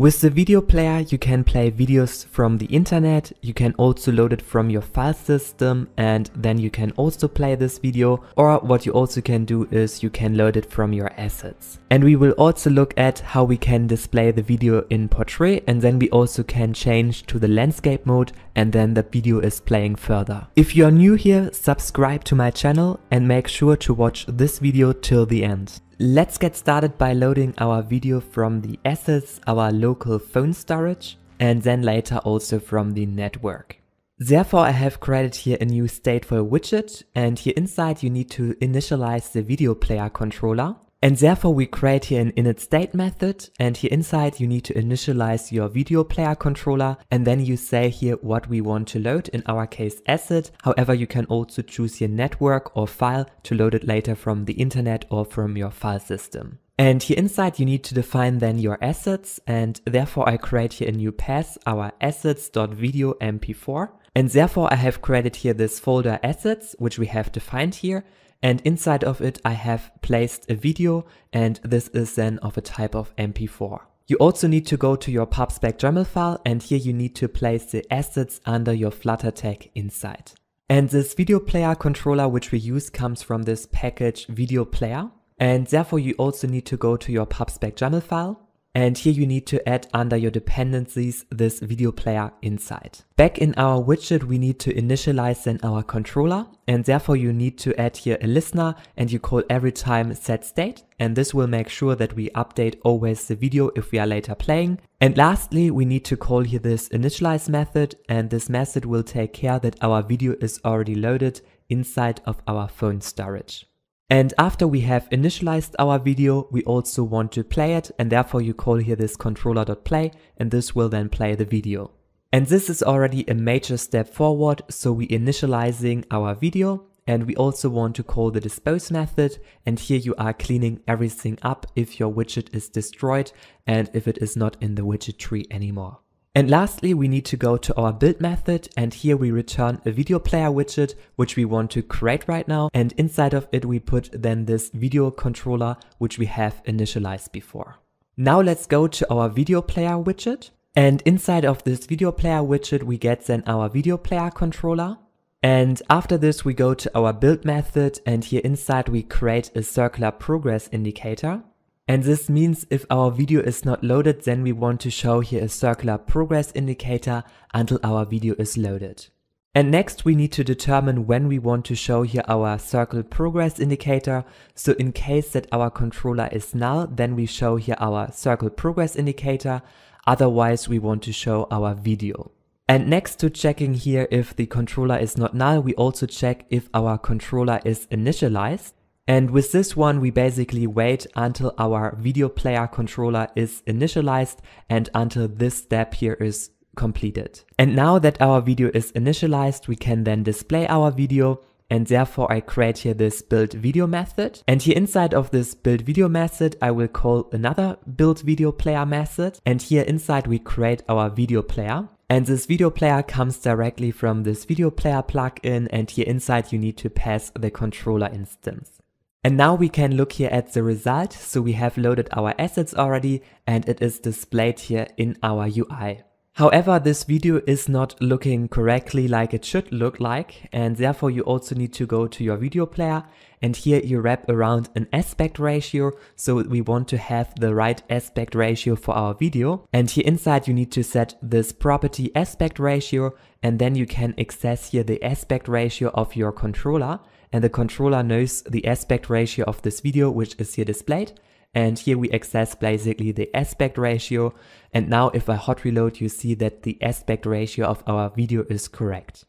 With the video player you can play videos from the internet, you can also load it from your file system and then you can also play this video or what you also can do is you can load it from your assets. And we will also look at how we can display the video in portrait and then we also can change to the landscape mode and then the video is playing further. If you are new here, subscribe to my channel and make sure to watch this video till the end. Let's get started by loading our video from the assets, our local phone storage, and then later also from the network. Therefore, I have created here a new stateful widget and here inside you need to initialize the video player controller. And therefore we create here an init state method and here inside you need to initialize your video player controller and then you say here what we want to load, in our case asset. However, you can also choose your network or file to load it later from the internet or from your file system. And here inside you need to define then your assets and therefore I create here a new path, our assets.video mp4. And therefore I have created here this folder assets, which we have defined here. And inside of it, I have placed a video and this is then of a type of MP4. You also need to go to your PubSpec Dremel file and here you need to place the assets under your Flutter tag inside. And this video player controller which we use comes from this package video player. And therefore you also need to go to your PubSpec Dremel file and here you need to add under your dependencies this video player inside. Back in our widget, we need to initialize then our controller and therefore you need to add here a listener and you call every time set state. And this will make sure that we update always the video if we are later playing. And lastly, we need to call here this initialize method and this method will take care that our video is already loaded inside of our phone storage. And after we have initialized our video, we also want to play it and therefore you call here this controller.play and this will then play the video. And this is already a major step forward, so we initializing our video and we also want to call the dispose method and here you are cleaning everything up if your widget is destroyed and if it is not in the widget tree anymore. And lastly, we need to go to our build method and here we return a video player widget, which we want to create right now. And inside of it, we put then this video controller, which we have initialized before. Now let's go to our video player widget. And inside of this video player widget, we get then our video player controller. And after this, we go to our build method and here inside we create a circular progress indicator. And this means if our video is not loaded, then we want to show here a circular progress indicator until our video is loaded. And next we need to determine when we want to show here our circle progress indicator. So in case that our controller is null, then we show here our circle progress indicator. Otherwise we want to show our video. And next to checking here if the controller is not null, we also check if our controller is initialized. And with this one, we basically wait until our video player controller is initialized and until this step here is completed. And now that our video is initialized, we can then display our video and therefore I create here this build video method. And here inside of this build video method, I will call another build video player method. And here inside we create our video player. And this video player comes directly from this video player plugin and here inside you need to pass the controller instance. And now we can look here at the result. So we have loaded our assets already and it is displayed here in our UI. However, this video is not looking correctly like it should look like and therefore you also need to go to your video player and here you wrap around an aspect ratio. So we want to have the right aspect ratio for our video and here inside you need to set this property aspect ratio and then you can access here the aspect ratio of your controller and the controller knows the aspect ratio of this video which is here displayed and here we access basically the aspect ratio and now if I hot reload you see that the aspect ratio of our video is correct.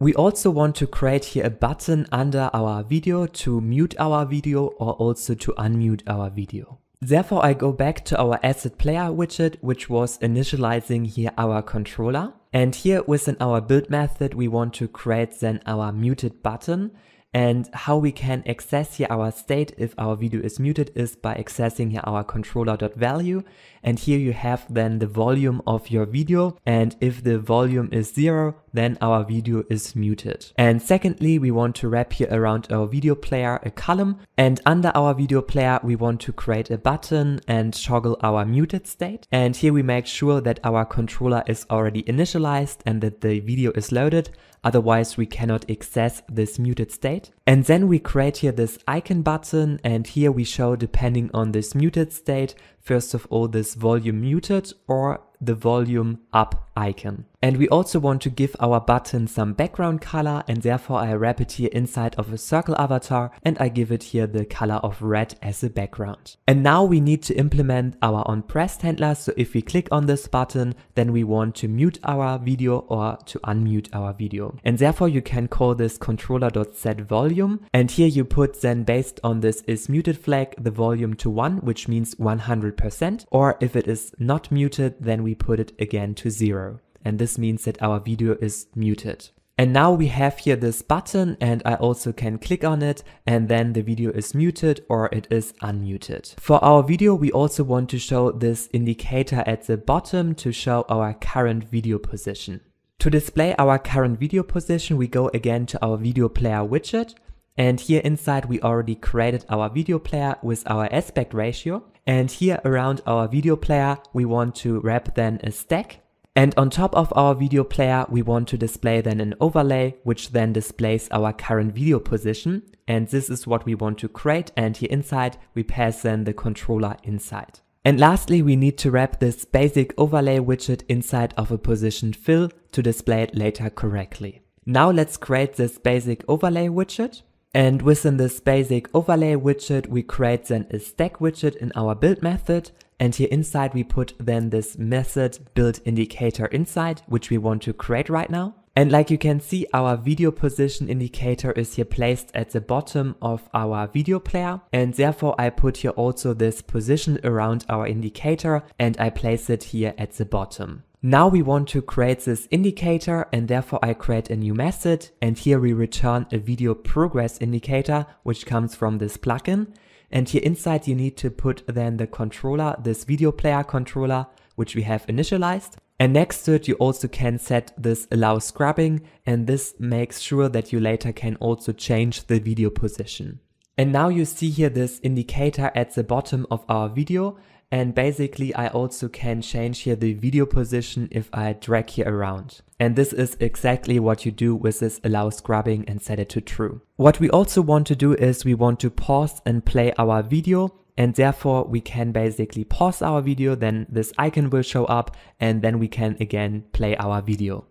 We also want to create here a button under our video to mute our video or also to unmute our video. Therefore I go back to our asset player widget which was initializing here our controller and here within our build method we want to create then our muted button and how we can access here our state if our video is muted is by accessing here our controller.value. And here you have then the volume of your video. And if the volume is zero, then our video is muted. And secondly, we want to wrap here around our video player a column. And under our video player, we want to create a button and toggle our muted state. And here we make sure that our controller is already initialized and that the video is loaded. Otherwise we cannot access this muted state. And then we create here this icon button and here we show depending on this muted state, first of all this volume muted or the volume up icon. And we also want to give our button some background color and therefore I wrap it here inside of a circle avatar and I give it here the color of red as a background. And now we need to implement our on pressed handler. So if we click on this button, then we want to mute our video or to unmute our video. And therefore you can call this controller.set volume. And here you put then based on this is muted flag, the volume to one, which means 100%. Or if it is not muted, then we put it again to zero and this means that our video is muted. And now we have here this button and I also can click on it and then the video is muted or it is unmuted. For our video, we also want to show this indicator at the bottom to show our current video position. To display our current video position, we go again to our video player widget and here inside we already created our video player with our aspect ratio. And here around our video player, we want to wrap then a stack and on top of our video player, we want to display then an overlay, which then displays our current video position. And this is what we want to create. And here inside, we pass then the controller inside. And lastly, we need to wrap this basic overlay widget inside of a position fill to display it later correctly. Now let's create this basic overlay widget. And within this basic overlay widget, we create then a stack widget in our build method. And here inside, we put then this method build indicator inside, which we want to create right now. And like you can see, our video position indicator is here placed at the bottom of our video player. And therefore I put here also this position around our indicator and I place it here at the bottom. Now we want to create this indicator and therefore I create a new method and here we return a video progress indicator which comes from this plugin and here inside you need to put then the controller, this video player controller, which we have initialized. And next to it, you also can set this allow scrubbing and this makes sure that you later can also change the video position. And now you see here this indicator at the bottom of our video and basically I also can change here the video position if I drag here around. And this is exactly what you do with this allow scrubbing and set it to true. What we also want to do is we want to pause and play our video and therefore we can basically pause our video, then this icon will show up and then we can again play our video.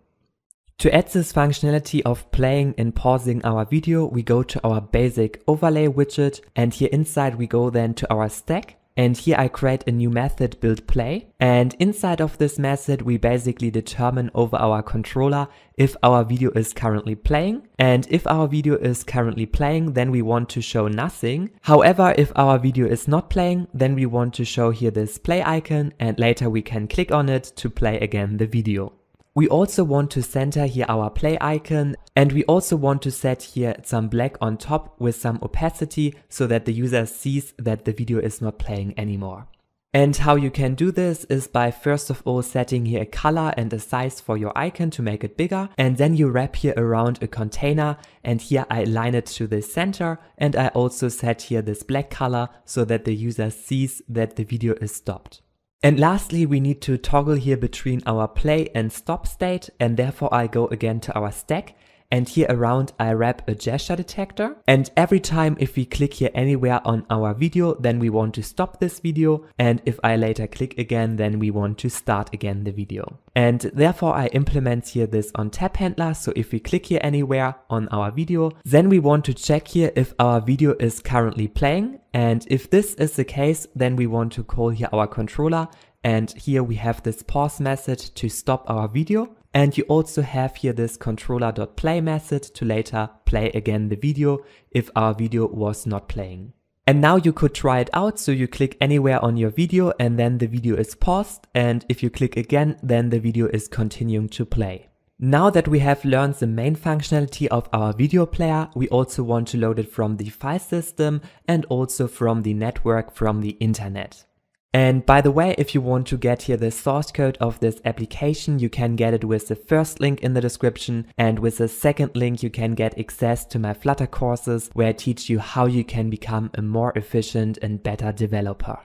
To add this functionality of playing and pausing our video, we go to our basic overlay widget and here inside we go then to our stack and here I create a new method build play. And inside of this method, we basically determine over our controller if our video is currently playing. And if our video is currently playing, then we want to show nothing. However, if our video is not playing, then we want to show here this play icon and later we can click on it to play again the video. We also want to center here our play icon and we also want to set here some black on top with some opacity so that the user sees that the video is not playing anymore. And how you can do this is by first of all setting here a color and a size for your icon to make it bigger and then you wrap here around a container and here I align it to the center and I also set here this black color so that the user sees that the video is stopped. And lastly, we need to toggle here between our play and stop state and therefore I go again to our stack and here around I wrap a gesture detector. And every time if we click here anywhere on our video, then we want to stop this video. And if I later click again, then we want to start again the video. And therefore I implement here this on tap handler. So if we click here anywhere on our video, then we want to check here if our video is currently playing. And if this is the case, then we want to call here our controller and here we have this pause message to stop our video. And you also have here this controller.play method to later play again the video if our video was not playing. And now you could try it out. So you click anywhere on your video and then the video is paused. And if you click again, then the video is continuing to play. Now that we have learned the main functionality of our video player, we also want to load it from the file system and also from the network from the internet. And by the way, if you want to get here the source code of this application, you can get it with the first link in the description. And with the second link, you can get access to my Flutter courses where I teach you how you can become a more efficient and better developer.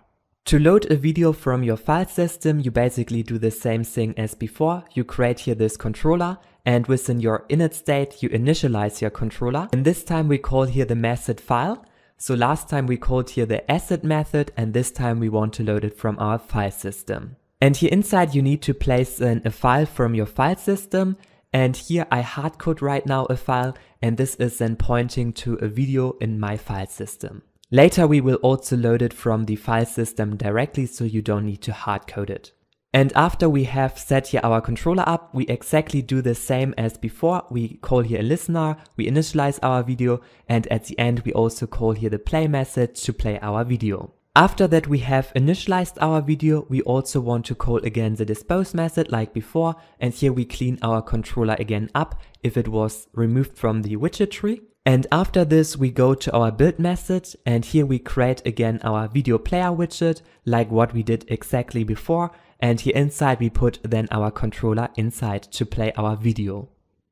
To load a video from your file system, you basically do the same thing as before. You create here this controller and within your init state, you initialize your controller. And this time we call here the method file. So last time we called here the asset method and this time we want to load it from our file system. And here inside you need to place in a file from your file system and here I hardcode right now a file and this is then pointing to a video in my file system. Later we will also load it from the file system directly so you don't need to hardcode it. And after we have set here our controller up, we exactly do the same as before. We call here a listener, we initialize our video, and at the end we also call here the play message to play our video. After that we have initialized our video, we also want to call again the dispose method like before, and here we clean our controller again up if it was removed from the widget tree. And after this, we go to our build method and here we create again our video player widget like what we did exactly before and here inside we put then our controller inside to play our video.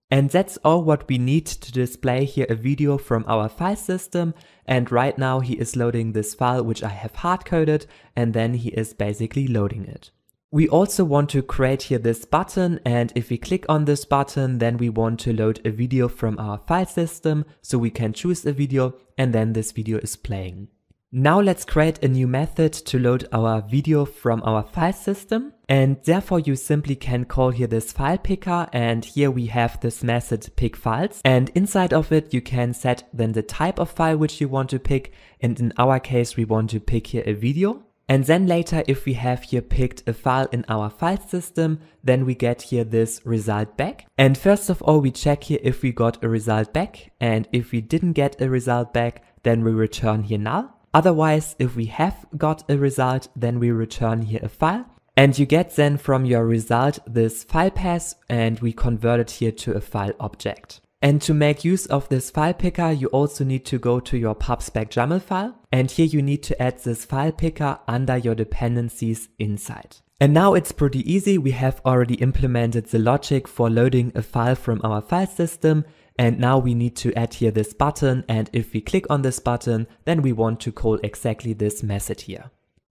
And that's all what we need to display here a video from our file system and right now he is loading this file which I have hard coded and then he is basically loading it. We also want to create here this button and if we click on this button then we want to load a video from our file system so we can choose a video and then this video is playing. Now let's create a new method to load our video from our file system and therefore you simply can call here this file picker and here we have this method pick files and inside of it you can set then the type of file which you want to pick and in our case we want to pick here a video and then later if we have here picked a file in our file system, then we get here this result back. And first of all, we check here if we got a result back. And if we didn't get a result back, then we return here null. Otherwise, if we have got a result, then we return here a file. And you get then from your result this file path and we convert it here to a file object. And to make use of this file picker, you also need to go to your pubspec file. And here you need to add this file picker under your dependencies inside. And now it's pretty easy. We have already implemented the logic for loading a file from our file system. And now we need to add here this button. And if we click on this button, then we want to call exactly this method here.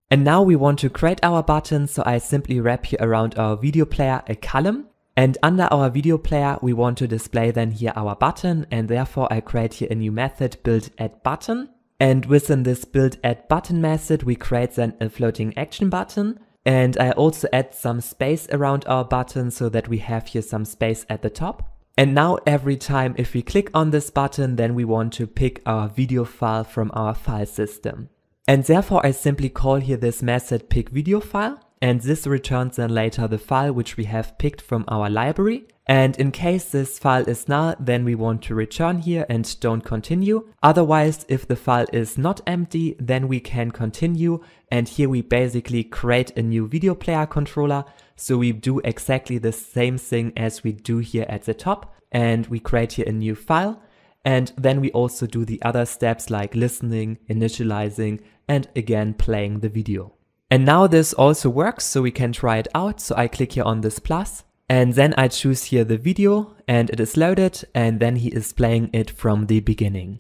And now we want to create our button. So I simply wrap here around our video player a column. And under our video player, we want to display then here our button. And therefore I create here a new method build add button. And within this build add button method, we create then a floating action button. And I also add some space around our button so that we have here some space at the top. And now every time if we click on this button, then we want to pick our video file from our file system. And therefore I simply call here this method pick video file and this returns then later the file which we have picked from our library and in case this file is null, then we want to return here and don't continue. Otherwise, if the file is not empty, then we can continue. And here we basically create a new video player controller. So we do exactly the same thing as we do here at the top. And we create here a new file. And then we also do the other steps like listening, initializing, and again playing the video. And now this also works, so we can try it out. So I click here on this plus and then I choose here the video and it is loaded and then he is playing it from the beginning.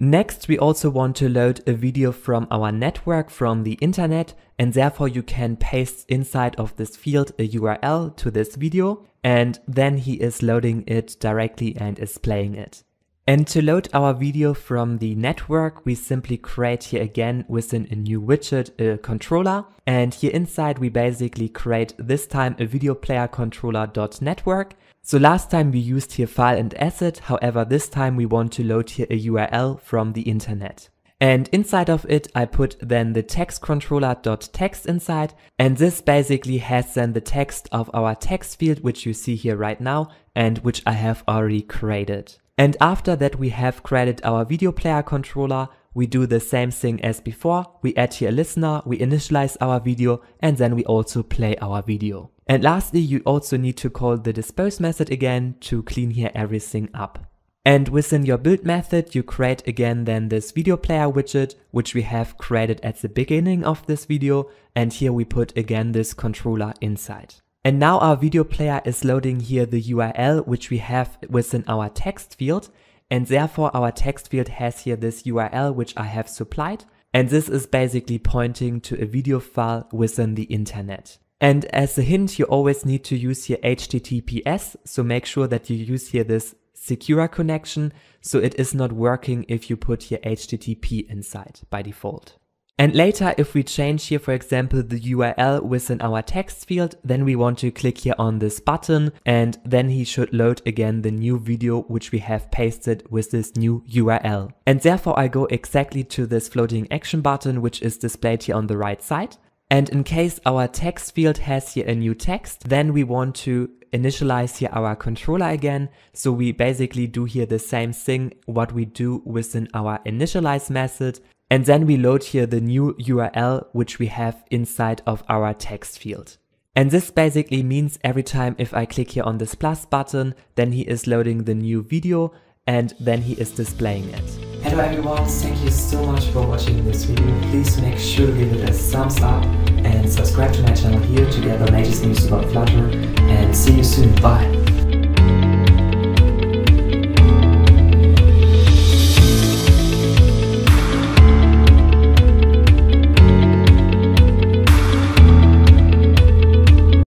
Next, we also want to load a video from our network from the internet and therefore you can paste inside of this field a URL to this video and then he is loading it directly and is playing it. And to load our video from the network, we simply create here again within a new widget a controller. And here inside, we basically create this time a video player controller.network. So last time we used here file and asset. However, this time we want to load here a URL from the internet. And inside of it, I put then the text controller.text inside. And this basically has then the text of our text field, which you see here right now and which I have already created. And after that we have created our video player controller, we do the same thing as before, we add here a listener, we initialize our video, and then we also play our video. And lastly, you also need to call the dispose method again to clean here everything up. And within your build method, you create again then this video player widget, which we have created at the beginning of this video. And here we put again this controller inside. And now our video player is loading here the URL which we have within our text field. And therefore our text field has here this URL which I have supplied. And this is basically pointing to a video file within the internet. And as a hint, you always need to use here HTTPS. So make sure that you use here this secure connection. So it is not working if you put here HTTP inside by default. And later, if we change here, for example, the URL within our text field, then we want to click here on this button and then he should load again the new video which we have pasted with this new URL. And therefore I go exactly to this floating action button which is displayed here on the right side. And in case our text field has here a new text, then we want to initialize here our controller again. So we basically do here the same thing what we do within our initialize method. And then we load here the new URL, which we have inside of our text field. And this basically means every time if I click here on this plus button, then he is loading the new video and then he is displaying it. Hello everyone, thank you so much for watching this video. Please make sure to give it a thumbs up and subscribe to my channel here to get the latest news about Flutter and see you soon, bye!